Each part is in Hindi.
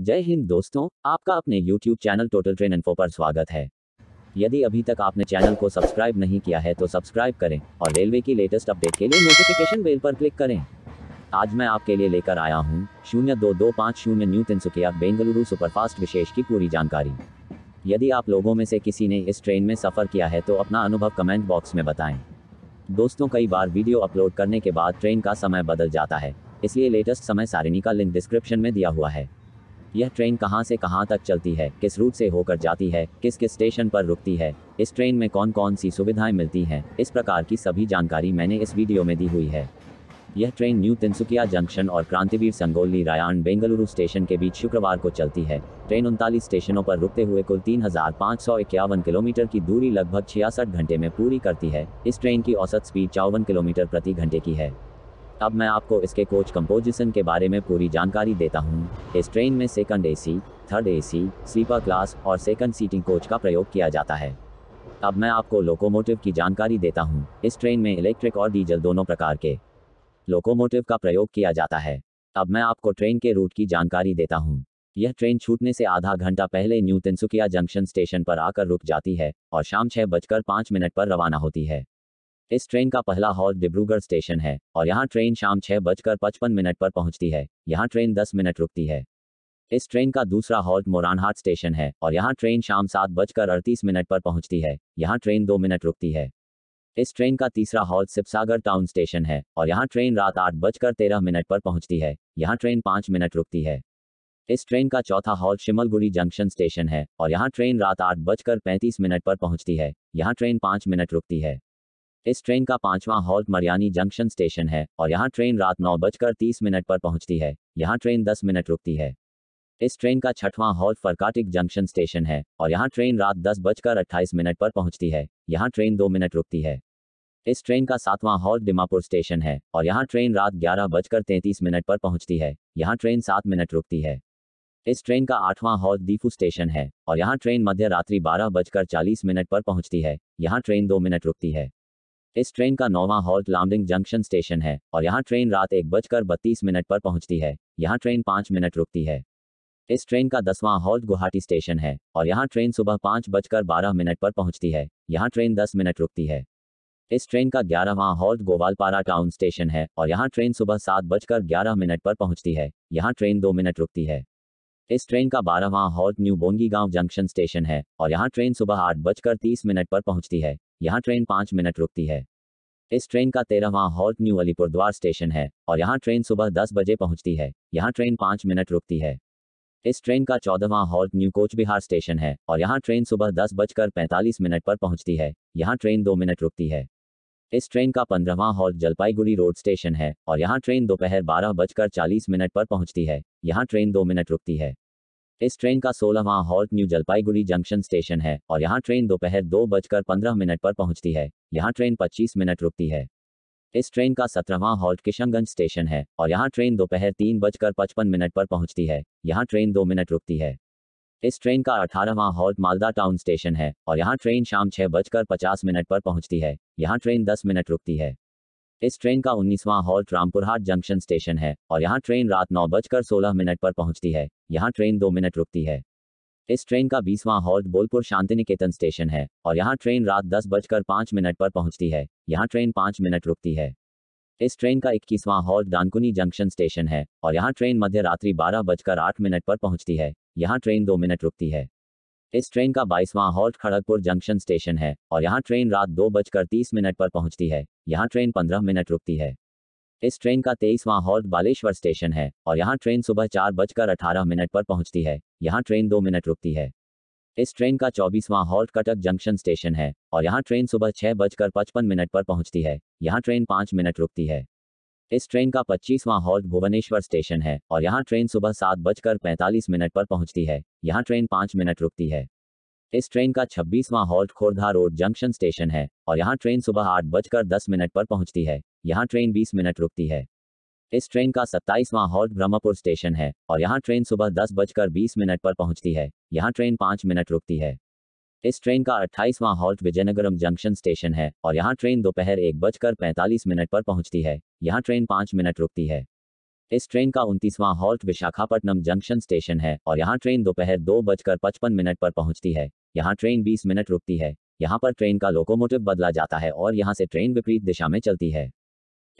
जय हिंद दोस्तों आपका अपने YouTube channel total train info पर स्वागत है यदि अभी तक आपने चैनल को सब्सक्राइब नहीं किया है तो सब्सक्राइब करें और रेलवे की लेटेस्ट अपडेट के लिए नोटिफिकेशन बेल पर क्लिक करें आज मैं आपके लिए लेकर आया हूँ शून्य दो दो पाँच शून्य न्यू तिनसुकिया बेंगलुरु सुपरफास्ट विशेष की पूरी जानकारी यदि आप लोगों में से किसी ने इस ट्रेन में सफ़र किया है तो अपना अनुभव कमेंट बॉक्स में बताएं दोस्तों कई बार वीडियो अपलोड करने के बाद ट्रेन का समय बदल जाता है इसलिए लेटेस्ट समय सारिणी का लिंक डिस्क्रिप्शन में दिया हुआ है यह ट्रेन कहां से कहां तक चलती है किस रूट से होकर जाती है किस किस स्टेशन पर रुकती है इस ट्रेन में कौन कौन सी सुविधाएं मिलती हैं इस प्रकार की सभी जानकारी मैंने इस वीडियो में दी हुई है यह ट्रेन न्यू तिनसुकिया जंक्शन और क्रांतिवीर संगोली रायान बेंगलुरु स्टेशन के बीच शुक्रवार को चलती है ट्रेन उनतालीस स्टेशनों पर रुकते हुए कुल तीन किलोमीटर की दूरी लगभग छियासठ घंटे में पूरी करती है इस ट्रेन की औसत स्पीड चौवन किलोमीटर प्रति घंटे की है अब मैं आपको इसके कोच कंपोजिशन के बारे में पूरी जानकारी देता हूँ इस ट्रेन में second AC, third AC, sleeper class और सेकंड सीटिंग कोच का प्रयोग किया जाता है अब मैं आपको लोकोमोटिव की जानकारी देता हूँ इस ट्रेन में इलेक्ट्रिक और डीजल दोनों प्रकार के लोकोमोटिव का प्रयोग किया जाता है अब मैं आपको ट्रेन के रूट की जानकारी देता हूँ यह ट्रेन छूटने से आधा घंटा पहले न्यू तिनसुकिया जंक्शन स्टेशन पर आकर रुक जाती है और शाम छह बजकर पाँच मिनट पर रवाना होती है इस ट्रेन का पहला हॉल्ट डिब्रूगढ़ स्टेशन है और यहाँ ट्रेन शाम छह बजकर पचपन मिनट पर पहुंचती है यहाँ ट्रेन दस मिनट रुकती है इस ट्रेन का दूसरा हॉल्ट मोरानहाट स्टेशन है और यहाँ ट्रेन शाम सात बजकर अड़तीस मिनट पर पहुंचती है यहाँ ट्रेन दो मिनट रुकती है इस ट्रेन का तीसरा हॉल्ट सिपसागर टाउन स्टेशन है और यहाँ ट्रेन रात आठ बजकर तेरह मिनट पर पहुंचती है यहाँ ट्रेन पाँच मिनट रुकती है इस ट्रेन का चौथा हॉल शिमलगुड़ी जंक्शन स्टेशन है और यहाँ ट्रेन रात आठ बजकर पैंतीस मिनट पर पहुंचती है यहाँ ट्रेन पाँच मिनट रुकती है इस ट्रेन का पांचवा हॉल्ट मरियानी जंक्शन स्टेशन है और यहाँ ट्रेन रात नौ बजकर तीस मिनट पर पहुंचती है यहाँ ट्रेन दस मिनट रुकती है इस ट्रेन का छठवां हॉल्ट फरकाटिक जंक्शन स्टेशन है और यहाँ ट्रेन रात दस बजकर अट्ठाईस मिनट पर पहुंचती है यहाँ ट्रेन दो मिनट रुकती है इस ट्रेन का सातवां हॉल्ट दिमापुर स्टेशन है और यहाँ ट्रेन रात ग्यारह बजकर तैंतीस मिनट पर पहुंचती है यहाँ ट्रेन सात मिनट रुकती है इस ट्रेन का आठवां हॉल्ट दीफू स्टेशन है और यहाँ ट्रेन मध्य रात्रि बारह बजकर चालीस मिनट पर पहुंचती है यहाँ ट्रेन दो मिनट रुकती है इस ट्रेन का नौवा हॉल्ट लामडिंग जंक्शन स्टेशन है और यहाँ ट्रेन रात एक बजकर बत्तीस मिनट पर पहुंचती है यहाँ ट्रेन पाँच मिनट रुकती है इस ट्रेन का दसवां हॉल्ट गुवाहाटी स्टेशन है और यहाँ ट्रेन सुबह पाँच बजकर बारह मिनट पर पहुंचती है यहाँ ट्रेन दस मिनट रुकती है इस ट्रेन का ग्यारहवां हॉल्ट गोवालपारा टाउन स्टेशन है और यहाँ ट्रेन सुबह सात बजकर ग्यारह मिनट पर पहुंचती है यहाँ ट्रेन दो मिनट रुकती है इस ट्रेन का बारहवां हॉल्ट न्यू बोंगी गांव जंक्शन स्टेशन है और यहाँ ट्रेन सुबह आठ बजकर तीस मिनट पर पहुंचती है यहाँ ट्रेन पाँच मिनट रुकती है इस ट्रेन का तेरहवा हॉल्ट न्यू अलीपुर द्वार स्टेशन है और यहाँ ट्रेन सुबह दस बजे पहुंचती है यहाँ ट्रेन पाँच मिनट रुकती है इस ट्रेन का चौदहवा halt New Cooch Behar station है और यहाँ ट्रेन सुबह दस बजकर पैंतालीस मिनट पर पहुंचती है यहाँ ट्रेन दो मिनट रुकती है इस ट्रेन का पंद्रहवा हॉल्ट जलपाईगुड़ी रोड स्टेशन है और यहाँ ट्रेन दोपहर बारह बजकर चालीस मिनट पर पहुंचती है यहाँ ट्रेन दो मिनट रुकती है इस ट्रेन का सोलहवा halt New Jalpaiguri junction station है और यहाँ ट्रेन दोपहर दो बजकर पंद्रह मिनट पर पहुंचती है यहाँ ट्रेन पच्चीस मिनट रुकती है इस ट्रेन का सत्रहवां हॉल्ट किशनगंज स्टेशन है और यहाँ ट्रेन दोपहर तीन बजकर पचपन मिनट पर पहुंचती है यहाँ ट्रेन दो मिनट रुकती है इस ट्रेन का अठारहवां हॉल्ट मालदा टाउन स्टेशन है और यहाँ ट्रेन शाम छह बजकर पचास मिनट पर पहुंचती है यहाँ ट्रेन दस मिनट रुकती है इस ट्रेन का उन्नीसवां हॉल्ट रामपुरहाट जंक्शन स्टेशन है और यहाँ ट्रेन रात नौ बजकर सोलह मिनट पर पहुंचती है यहाँ ट्रेन दो मिनट रुकती है इस ट्रेन का बीसवां हॉल्ट बोलपुर शांति निकेतन स्टेशन है और यहाँ ट्रेन रात दस बजकर पाँच मिनट पर पहुंचती है यहाँ ट्रेन पाँच मिनट रुकती है इस ट्रेन का इक्कीसवां हॉल्ट दानकुनी जंक्शन स्टेशन है और यहाँ ट्रेन मध्य रात्रि बारह बजकर आठ मिनट पर पहुंचती है यहाँ ट्रेन दो मिनट रुकती है इस ट्रेन का बाईसवां हॉल्ट खड़गपुर जंक्शन स्टेशन है और यहाँ ट्रेन रात दो बजकर तीस मिनट पर पहुंचती है यहाँ ट्रेन पंद्रह मिनट रुकती है इस ट्रेन का तेईसवां हॉल्ट बालेश्वर स्टेशन है और यहाँ ट्रेन सुबह चार बजकर अठारह मिनट पर पहुंचती है यहाँ ट्रेन दो मिनट रुकती है इस ट्रेन का चौबीसवां हॉल्ट कटक जंक्शन स्टेशन है और यहाँ ट्रेन सुबह छह बजकर पचपन मिनट पर पहुंचती है यहाँ ट्रेन पाँच मिनट रुकती है इस ट्रेन का 25वां हॉल्ट भुवनेश्वर स्टेशन है और यहाँ ट्रेन सुबह सात बजकर पैंतालीस मिनट पर पहुंचती है यहाँ ट्रेन पाँच मिनट रुकती है इस ट्रेन का 26वां halt Khordha road junction station है और यहाँ ट्रेन सुबह आठ बजकर दस मिनट पर पहुंचती है यहाँ ट्रेन बीस मिनट रुकती है इस ट्रेन का 27वां हॉल्ट ब्रह्मपुर स्टेशन है और यहाँ ट्रेन सुबह दस बजकर बीस मिनट पर पहुंचती है यहाँ ट्रेन पाँच मिनट रुकती है इस ट्रेन का 28वां हॉल्ट विजयनगरम जंक्शन स्टेशन है और यहाँ ट्रेन दोपहर एक बजकर पैंतालीस मिनट पर पहुंचती है यहाँ ट्रेन पाँच मिनट रुकती है इस ट्रेन का उनतीसवां हॉल्ट विशाखापट्टनम जंक्शन स्टेशन है और यहाँ ट्रेन दोपहर दो बजकर पचपन मिनट पर पहुंचती है यहाँ ट्रेन बीस मिनट रुकती है यहाँ पर ट्रेन का लोकोमोटिव बदला जाता है और यहाँ से ट्रेन विपरीत दिशा में चलती है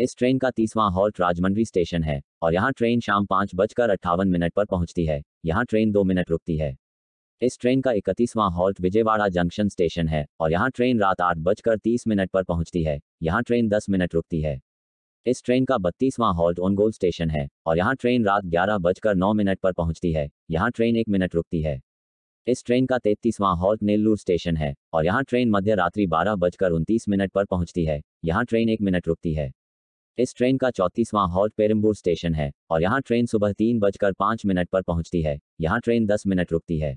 इस ट्रेन का तीसवां हॉल्ट राजमंड्री स्टेशन है और यहाँ ट्रेन शाम पाँच बजकर अट्ठावन मिनट पर पहुंचती है यहाँ ट्रेन दो मिनट रुकती है इस ट्रेन का इकतीसवां हॉल्ट विजयवाड़ा जंक्शन स्टेशन है और यहाँ ट्रेन रात आठ बजकर तीस मिनट पर पहुंचती है यहाँ ट्रेन दस मिनट रुकती है इस ट्रेन का बत्तीसवां हॉल्ट ओनगोल स्टेशन है और यहाँ ट्रेन रात ग्यारह बजकर नौ मिनट पर पहुंचती है यहाँ ट्रेन एक मिनट रुकती है इस ट्रेन का तैतीसवां हॉल्ट नेल्लूर स्टेशन है और यहाँ ट्रेन मध्य रात्रि बारह बजकर उनतीस मिनट पर पहुंचती है यहाँ ट्रेन एक मिनट रुकती है इस ट्रेन का चौंतीसवां हॉल्ट पेरम्बूर स्टेशन है और यहाँ ट्रेन सुबह तीन बजकर पाँच मिनट पर पहुंचती है यहाँ ट्रेन दस मिनट रुकती है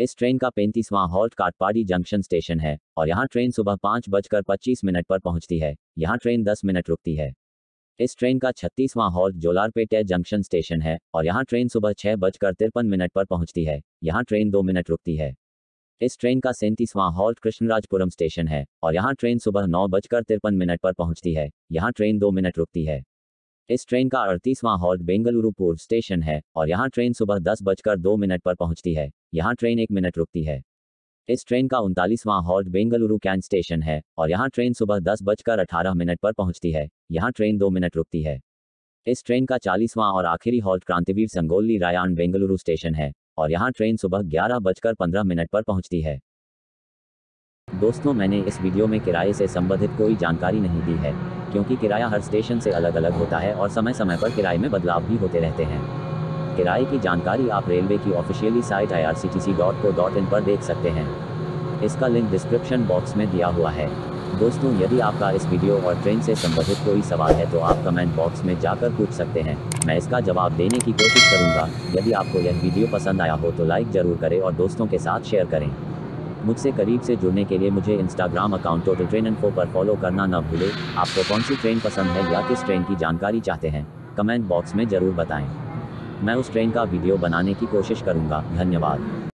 इस ट्रेन का पैंतीसवां हॉल्ट काटपाड़ी जंक्शन स्टेशन है और यहाँ ट्रेन सुबह पाँच बजकर पच्चीस मिनट पर पहुँचती है यहाँ ट्रेन दस मिनट रुकती है इस ट्रेन का छत्तीसवां हॉल्ट जोलारपेट जंक्शन स्टेशन है और यहाँ ट्रेन सुबह छह बजकर तिरपन मिनट पर पहुँचती है यहाँ ट्रेन दो मिनट रुकती है इस ट्रेन का सैंतीसवां हॉल्ट कृष्णराजपुरम स्टेशन है और यहाँ ट्रेन सुबह नौ बजकर तिरपन मिनट पर पहुँचती है यहाँ ट्रेन दो मिनट रुकती है इस ट्रेन का अड़तीसवां हॉल्ट बेंगलुरु पूर्व स्टेशन है और यहाँ ट्रेन सुबह दस बजकर दो मिनट पर पहुँचती है यहाँ ट्रेन एक मिनट रुकती है इस ट्रेन का उनतालीसवां हॉल्ट बेंगलुरु कैंट स्टेशन है और यहाँ ट्रेन सुबह दस बजकर अठारह मिनट पर पहुंचती है यहाँ ट्रेन दो मिनट रुकती है इस ट्रेन का चालीसवां और आखिरी हॉल्ट क्रांतिवीर संगोली रायान बेंगलुरु स्टेशन है और यहाँ ट्रेन सुबह ग्यारह बजकर पंद्रह मिनट पर पहुँचती है दोस्तों मैंने इस वीडियो में किराए से संबंधित कोई जानकारी नहीं दी है क्योंकि किराया हर स्टेशन से अलग अलग होता है और समय समय पर किराए में बदलाव भी होते रहते हैं किराए की जानकारी आप रेलवे की officially site I R C T C dot co dot in पर देख सकते हैं इसका लिंक डिस्क्रिप्शन बॉक्स में दिया हुआ है दोस्तों यदि आपका इस वीडियो और ट्रेन से संबंधित कोई सवाल है तो आप कमेंट बॉक्स में जाकर पूछ सकते हैं मैं इसका जवाब देने की कोशिश करूंगा यदि आपको यह वीडियो पसंद आया हो तो लाइक ज़रूर करें और दोस्तों के साथ शेयर करें मुझसे करीब से जुड़ने के लिए मुझे Instagram account total train info पर फॉलो करना न भूलें आपको कौन सी ट्रेन पसंद है या किस ट्रेन की जानकारी चाहते हैं कमेंट बॉक्स में ज़रूर बताएँ मैं उस ट्रेन का वीडियो बनाने की कोशिश करूँगा धन्यवाद